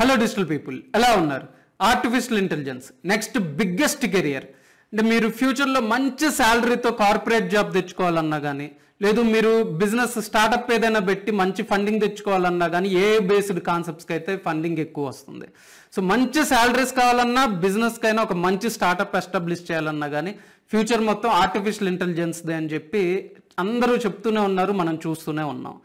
hello digital people ఎలా ఉన్నారు artificial intelligence next biggest career అంటే మీరు ఫ్యూచర్లో మంచి శాలరీతో కార్పొరేట్ జాబ్ తెచ్చుకోవాలన్నా కానీ లేదు మీరు బిజినెస్ స్టార్టప్ ఏదైనా పెట్టి మంచి ఫండింగ్ తెచ్చుకోవాలన్నా కానీ ఏ బేస్డ్ కాన్సెప్ట్స్కి అయితే ఫండింగ్ ఎక్కువ వస్తుంది సో మంచి శాలరీస్ కావాలన్నా బిజినెస్కైనా ఒక మంచి స్టార్టప్ ఎస్టాబ్లిష్ చేయాలన్నా కానీ ఫ్యూచర్ మొత్తం ఆర్టిఫిషియల్ ఇంటెలిజెన్స్దే అని చెప్పి అందరూ చెప్తూనే ఉన్నారు మనం చూస్తూనే ఉన్నాం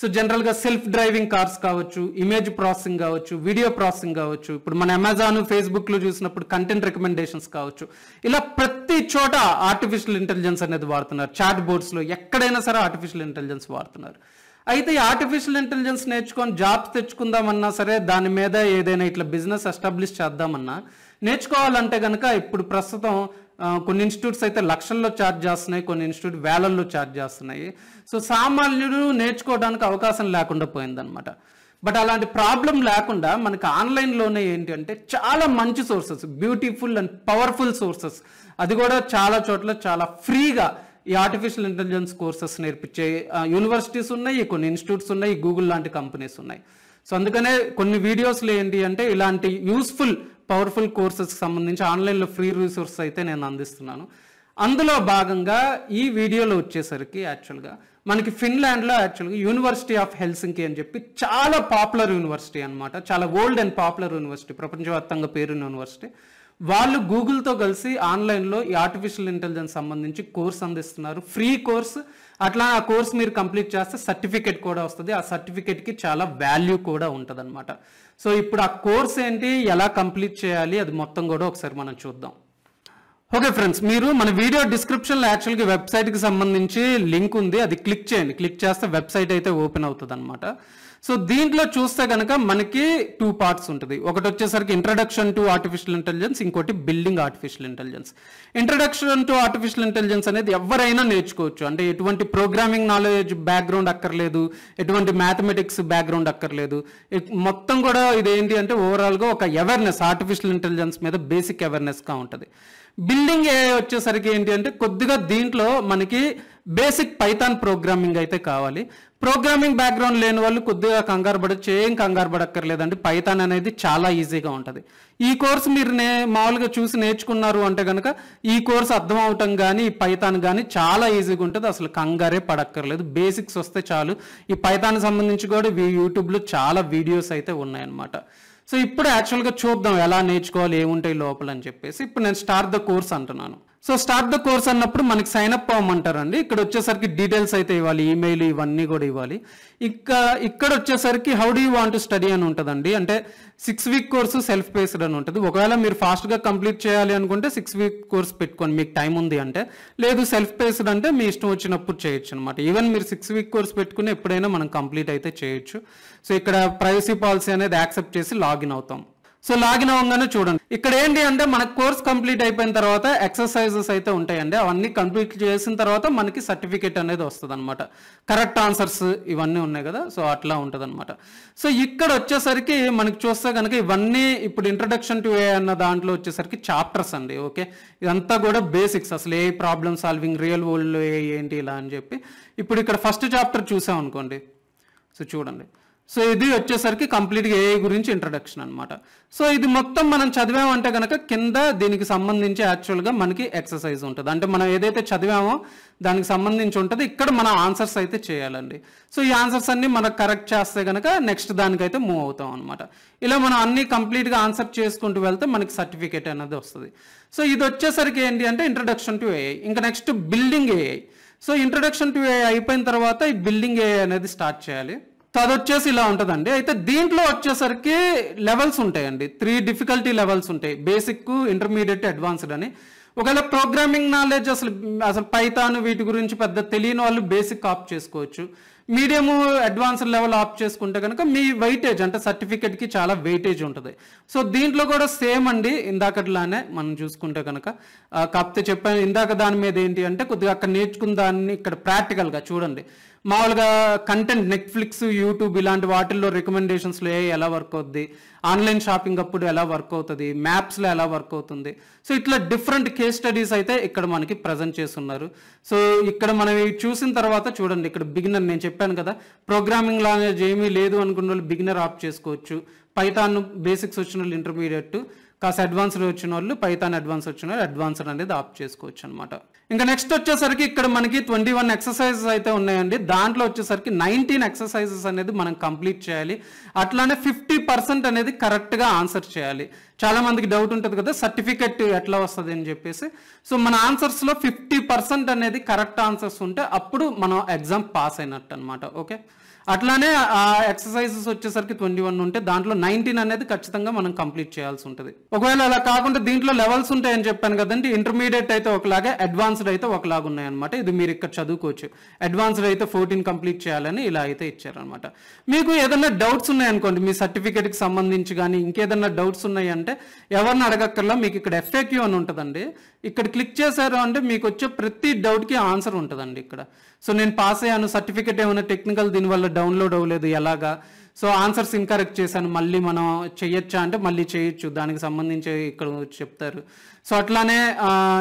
సో జనరల్గా సెల్ఫ్ డ్రైవింగ్ కార్స్ కావచ్చు ఇమేజ్ ప్రాసెసింగ్ కావచ్చు వీడియో ప్రాసెసింగ్ కావచ్చు ఇప్పుడు మన అమెజాన్ ఫేస్బుక్లో చూసినప్పుడు కంటెంట్ రికమెండేషన్స్ కావచ్చు ఇలా ప్రతి చోట ఆర్టిఫిషియల్ ఇంటెలిజెన్స్ అనేది వాడుతున్నారు చాట్ బోర్డ్స్లో ఎక్కడైనా సరే ఆర్టిఫిషియల్ ఇంటెలిజెన్స్ వాడుతున్నారు అయితే ఈ ఆర్టిఫిషియల్ ఇంటెలిజెన్స్ నేర్చుకొని జాబ్స్ తెచ్చుకుందామన్నా సరే దాని మీద ఏదైనా ఇట్లా బిజినెస్ ఎస్టాబ్లిష్ చేద్దామన్నా నేర్చుకోవాలంటే కనుక ఇప్పుడు ప్రస్తుతం కొన్ని ఇన్స్టిట్యూట్స్ అయితే లక్షల్లో ఛార్జ్ చేస్తున్నాయి కొన్ని ఇన్స్టిట్యూట్ వేలల్లో ఛార్జ్ చేస్తున్నాయి సో సామాన్యుడు నేర్చుకోవడానికి అవకాశం లేకుండా పోయిందనమాట బట్ అలాంటి ప్రాబ్లం లేకుండా మనకి ఆన్లైన్లోనే ఏంటి అంటే చాలా మంచి sources beautiful and powerful sources అది కూడా చాలా చోట్ల చాలా ఫ్రీగా ఈ ఆర్టిఫిషియల్ ఇంటెలిజెన్స్ కోర్సెస్ నేర్పించే యూనివర్సిటీస్ ఉన్నాయి కొన్ని ఇన్స్టిట్యూట్స్ ఉన్నాయి గూగుల్ లాంటి కంపెనీస్ ఉన్నాయి సో అందుకనే కొన్ని వీడియోస్లు ఏంటి అంటే ఇలాంటి యూస్ఫుల్ పవర్ఫుల్ కోర్సెస్కి సంబంధించి ఆన్లైన్లో ఫ్రీ రీసోర్స్ అయితే నేను అందిస్తున్నాను అందులో భాగంగా ఈ వీడియోలో వచ్చేసరికి యాక్చువల్గా మనకి ఫిన్లాండ్లో యాక్చువల్గా యూనివర్సిటీ ఆఫ్ హెల్సింకి అని చెప్పి చాలా పాపులర్ యూనివర్సిటీ అనమాట చాలా ఓల్డ్ అండ్ పాపులర్ యూనివర్సిటీ ప్రపంచవ్యాప్తంగా పేరున్న యూనివర్సిటీ వాళ్ళు గూగుల్తో కలిసి ఆన్లైన్లో ఈ ఆర్టిఫిషియల్ ఇంటెలిజెన్స్ సంబంధించి కోర్స్ అందిస్తున్నారు ఫ్రీ కోర్స్ అట్లా ఆ కోర్స్ మీరు కంప్లీట్ చేస్తే సర్టిఫికేట్ కూడా వస్తుంది ఆ సర్టిఫికేట్కి చాలా వాల్యూ కూడా ఉంటుంది సో ఇప్పుడు ఆ కోర్స్ ఏంటి ఎలా కంప్లీట్ చేయాలి అది మొత్తం కూడా ఒకసారి మనం చూద్దాం ఓకే ఫ్రెండ్స్ మీరు మన వీడియో డిస్క్రిప్షన్లో యాక్చువల్గా వెబ్సైట్కి సంబంధించి లింక్ ఉంది అది క్లిక్ చేయండి క్లిక్ చేస్తే వెబ్సైట్ అయితే ఓపెన్ అవుతుంది సో దీంట్లో చూస్తే కనుక మనకి టూ పార్ట్స్ ఉంటుంది ఒకటి వచ్చేసరికి ఇంట్రడక్షన్ టు ఆర్టిఫిషియల్ ఇంటెలిజెన్స్ ఇంకోటి building artificial intelligence introduction to artificial intelligence అనేది ఎవరైనా నేర్చుకోవచ్చు అంటే ఎటువంటి ప్రోగ్రామింగ్ నాలెడ్జ్ బ్యాక్గ్రౌండ్ అక్కర్లేదు ఎటువంటి మ్యాథమెటిక్స్ బ్యాక్గ్రౌండ్ అక్కర్లేదు మొత్తం కూడా ఇదేంటి అంటే ఓవరాల్గా ఒక అవేర్నెస్ ఆర్టిఫిషియల్ ఇంటెలిజెన్స్ మీద బేసిక్ అవేర్నెస్గా ఉంటుంది బిల్డింగ్ ఏ వచ్చేసరికి ఏంటి అంటే కొద్దిగా దీంట్లో మనకి బేసిక్ పైథాన్ ప్రోగ్రామింగ్ అయితే కావాలి ప్రోగ్రామింగ్ బ్యాక్గ్రౌండ్ లేని వాళ్ళు కొద్దిగా కంగారు పడచ్చు ఏం కంగారు పడక్కర్లేదండి పైథాన్ అనేది చాలా ఈజీగా ఉంటుంది ఈ కోర్స్ మీరు నే మామూలుగా చూసి నేర్చుకున్నారు అంటే కనుక ఈ కోర్స్ అర్థం అవటం కానీ ఈ పైథాన్ కానీ చాలా ఈజీగా ఉంటుంది అసలు కంగారే పడక్కర్లేదు బేసిక్స్ వస్తే చాలు ఈ పైథాన్ సంబంధించి కూడా యూట్యూబ్లో చాలా వీడియోస్ అయితే ఉన్నాయన్నమాట సో ఇప్పుడు యాక్చువల్గా చూద్దాం ఎలా నేర్చుకోవాలి ఏముంటాయి లోపల అని చెప్పేసి ఇప్పుడు నేను స్టార్ట్ ద కోర్స్ అంటున్నాను సో స్టార్ట్ ద కోర్స్ అన్నప్పుడు మనకి సైన్ అవ్వమంటారు అవ్వమంటారండి ఇక్కడ వచ్చేసరికి డీటెయిల్స్ అయితే ఇవ్వాలి ఈమెయిల్ ఇవన్నీ కూడా ఇవ్వాలి ఇంకా ఇక్కడ వచ్చేసరికి how do you want to study అని ఉంటుందండి అంటే six week course self based అని ఉంటుంది ఒకవేళ మీరు ఫాస్ట్గా కంప్లీట్ చేయాలి అనుకుంటే సిక్స్ వీక్ కోర్స్ పెట్టుకోండి మీకు టైం ఉంది అంటే లేదు సెల్ఫ్ బేస్డ్ అంటే మీ ఇష్టం వచ్చినప్పుడు చేయొచ్చు అనమాట ఈవెన్ మీరు సిక్స్ వీక్ కోర్స్ పెట్టుకుని ఎప్పుడైనా మనం కంప్లీట్ అయితే చేయొచ్చు సో ఇక్కడ ప్రైవసీ పాలసీ అనేది యాక్సెప్ట్ చేసి లాగిన్ అవుతాం సో లాగిన్ అవ్వగానే చూడండి ఇక్కడ ఏంటి అంటే మన కోర్స్ కంప్లీట్ అయిపోయిన తర్వాత ఎక్సర్సైజెస్ అయితే ఉంటాయండి అవన్నీ కంప్లీట్ చేసిన తర్వాత మనకి సర్టిఫికేట్ అనేది వస్తుంది అనమాట కరెక్ట్ ఆన్సర్స్ ఇవన్నీ ఉన్నాయి కదా సో అట్లా ఉంటుంది అనమాట సో ఇక్కడ వచ్చేసరికి మనకి చూస్తే కనుక ఇవన్నీ ఇప్పుడు ఇంట్రడక్షన్ టు ఏ అన్న దాంట్లో వచ్చేసరికి చాప్టర్స్ అండి ఓకే ఇదంతా కూడా బేసిక్స్ అసలు ఏ ప్రాబ్లమ్ సాల్వింగ్ రియల్ వరల్డ్లో ఏంటి ఇలా అని చెప్పి ఇప్పుడు ఇక్కడ ఫస్ట్ చాప్టర్ చూసాం అనుకోండి సో చూడండి సో ఇది వచ్చేసరికి కంప్లీట్గా ఏఐ గురించి ఇంట్రడక్షన్ అనమాట సో ఇది మొత్తం మనం చదివామంటే కనుక కింద దీనికి సంబంధించి యాక్చువల్గా మనకి ఎక్సర్సైజ్ ఉంటుంది అంటే మనం ఏదైతే చదివామో దానికి సంబంధించి ఉంటుంది ఇక్కడ మన ఆన్సర్స్ అయితే చేయాలండి సో ఈ ఆన్సర్స్ అన్నీ మనకు కరెక్ట్ చేస్తే కనుక నెక్స్ట్ దానికైతే మూవ్ అవుతాం అనమాట ఇలా మనం అన్నీ కంప్లీట్గా ఆన్సర్ చేసుకుంటూ వెళ్తే మనకి సర్టిఫికేట్ అనేది వస్తుంది సో ఇది వచ్చేసరికి ఏంటి అంటే ఇంట్రడక్షన్ టు ఏఐ ఇంకా next building AI so introduction to AI అయిపోయిన తర్వాత ఈ బిల్డింగ్ ఏఐ అనేది స్టార్ట్ చేయాలి సో అది వచ్చేసి ఇలా ఉంటుందండి అయితే దీంట్లో వచ్చేసరికి లెవెల్స్ ఉంటాయండి త్రీ డిఫికల్టీ లెవెల్స్ ఉంటాయి బేసిక్ ఇంటర్మీడియట్ అడ్వాన్స్డ్ అని ఒకవేళ ప్రోగ్రామింగ్ నాలెడ్జ్ అసలు అసలు పైతాను వీటి గురించి పెద్ద తెలియని వాళ్ళు బేసిక్ ఆప్ చేసుకోవచ్చు మీడియం అడ్వాన్స్డ్ లెవెల్ ఆప్ చేసుకుంటే కనుక మీ వెయిటేజ్ అంటే సర్టిఫికెట్కి చాలా వెయిటేజ్ ఉంటుంది సో దీంట్లో కూడా సేమ్ అండి ఇందాకట్లానే మనం చూసుకుంటే కనుక కాకపోతే చెప్పాను ఇందాక దాని మీద ఏంటి అంటే కొద్దిగా అక్కడ నేర్చుకున్న దాన్ని ఇక్కడ ప్రాక్టికల్గా చూడండి మామూలుగా కంటెంట్ నెట్ఫ్లిక్స్ యూట్యూబ్ ఇలాంటి వాటిల్లో రికమెండేషన్స్లో ఎలా వర్క్ అవుద్ది ఆన్లైన్ షాపింగ్ అప్పుడు ఎలా వర్క్ అవుతుంది మ్యాప్స్లో ఎలా వర్క్ అవుతుంది సో ఇట్లా డిఫరెంట్ కేస్ స్టడీస్ అయితే ఇక్కడ మనకి ప్రజెంట్ చేస్తున్నారు సో ఇక్కడ మనం చూసిన తర్వాత చూడండి ఇక్కడ బిగినర్ నేను చెప్పాను కదా ప్రోగ్రామింగ్ లాంగ్వేజ్ ఏమీ లేదు అనుకున్న వాళ్ళు బిగినర్ ఆప్ చేసుకోవచ్చు పైతాన్ బేసిక్స్ వచ్చిన వాళ్ళు ఇంటర్మీడియట్ కాస్త అడ్వాన్స్డ్ వచ్చిన వాళ్ళు పైతాన్ అడ్వాన్స్ వచ్చిన వాళ్ళు అడ్వాన్స్డ్ అనేది ఆప్ చేసుకోవచ్చు అనమాట ఇంకా నెక్స్ట్ వచ్చేసరికి ఇక్కడ మనకి ట్వంటీ వన్ ఎక్సర్సైజెస్ అయితే ఉన్నాయండి దాంట్లో వచ్చేసరికి నైన్టీన్ ఎక్సర్సైజెస్ అనేది మనం కంప్లీట్ చేయాలి అట్లానే ఫిఫ్టీ పర్సెంట్ అనేది కరెక్ట్గా ఆన్సర్ చేయాలి చాలా మందికి డౌట్ ఉంటుంది కదా సర్టిఫికెట్ ఎట్లా వస్తుంది అని చెప్పేసి సో మన ఆన్సర్స్లో ఫిఫ్టీ పర్సెంట్ అనేది కరెక్ట్ ఆన్సర్స్ ఉంటే అప్పుడు మనం ఎగ్జామ్ పాస్ అయినట్టు అనమాట ఓకే అట్లానే ఆ ఎక్సర్సైజెస్ వచ్చేసరికి ట్వంటీ వన్ ఉంటే దాంట్లో నైన్టీన్ అనేది ఖచ్చితంగా మనం కంప్లీట్ చేయాల్సి ఉంటుంది ఒకవేళ అలా కాకుండా దీంట్లో లెవెల్స్ ఉంటాయని చెప్పాను కదండి ఇంటర్మీడియట్ అయితే ఒకలాగే అడ్వాన్స్డ్ అయితే ఒకలాగా ఉన్నాయన్నమాట ఇది మీరు ఇక్కడ చదువుకోవచ్చు అడ్వాన్స్డ్ అయితే ఫోర్టీన్ కంప్లీట్ చేయాలని ఇలా అయితే ఇచ్చారనమాట మీకు ఏదైనా డౌట్స్ ఉన్నాయనుకోండి మీ సర్టిఫికేట్కి సంబంధించి కానీ ఇంకేదైనా డౌట్స్ ఉన్నాయంటే ఎవరిని అడగక్కర్లా మీకు ఇక్కడ ఎఫ్ఏక్యూ అని ఉంటుందండి ఇక్కడ క్లిక్ చేశారు అంటే మీకు వచ్చే ప్రతి డౌట్కి ఆన్సర్ ఉంటుందండి ఇక్కడ సో నేను పాస్ అయ్యాను సర్టిఫికేట్ ఏమైనా టెక్నికల్ దీనివల్ల డౌన్లోడ్ అవ్వలేదు ఎలాగా సో ఆన్సర్స్ ఇన్కరెక్ట్ చేశాను మళ్ళీ మనం చేయొచ్చా అంటే మళ్ళీ చేయొచ్చు దానికి సంబంధించి ఇక్కడ చెప్తారు సో అట్లానే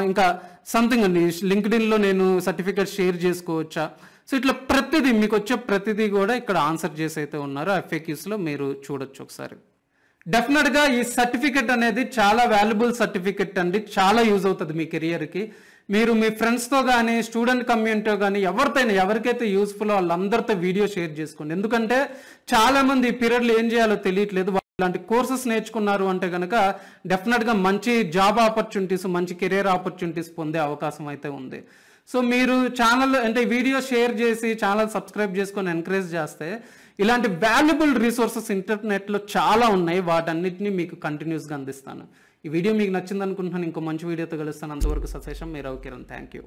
ఇంకా సంథింగ్ అండి లింక్డ్ ఇన్లో నేను సర్టిఫికేట్ షేర్ చేసుకోవచ్చా సో ఇట్లా ప్రతిదీ మీకు వచ్చే ప్రతిదీ కూడా ఇక్కడ ఆన్సర్ చేసి అయితే ఉన్నారో ఎఫ్ఏక్యూస్లో మీరు చూడొచ్చు ఒకసారి డెఫినెట్గా ఈ సర్టిఫికెట్ అనేది చాలా వాల్యుబుల్ సర్టిఫికెట్ అండి చాలా యూజ్ అవుతుంది మీ కెరియర్కి మీరు మీ ఫ్రెండ్స్తో కానీ స్టూడెంట్ కమ్యూనిటీతో కానీ ఎవరితోనే ఎవరికైతే యూస్ఫుల్ వాళ్ళందరితో వీడియో షేర్ చేసుకోండి ఎందుకంటే చాలామంది ఈ పీరియడ్లు ఏం చేయాలో తెలియట్లేదు ఇలాంటి కోర్సెస్ నేర్చుకున్నారు అంటే కనుక డెఫినెట్గా మంచి జాబ్ ఆపర్చునిటీస్ మంచి కెరీర్ ఆపర్చునిటీస్ పొందే అవకాశం అయితే ఉంది సో మీరు ఛానల్ అంటే వీడియో షేర్ చేసి ఛానల్ సబ్స్క్రైబ్ చేసుకొని ఎంకరేజ్ చేస్తే ఇలాంటి వాల్యుబుల్ రిసోర్సెస్ ఇంటర్నెట్లో చాలా ఉన్నాయి వాటన్నిటిని మీకు కంటిన్యూస్గా అందిస్తాను ఈ వీడియో మీకు నచ్చిందనుకుంటున్నాను ఇంకో మంచి వీడియోతో కలుస్తాను అంతవరకు ససేషం మీరు కిరణ్ థ్యాంక్ యూ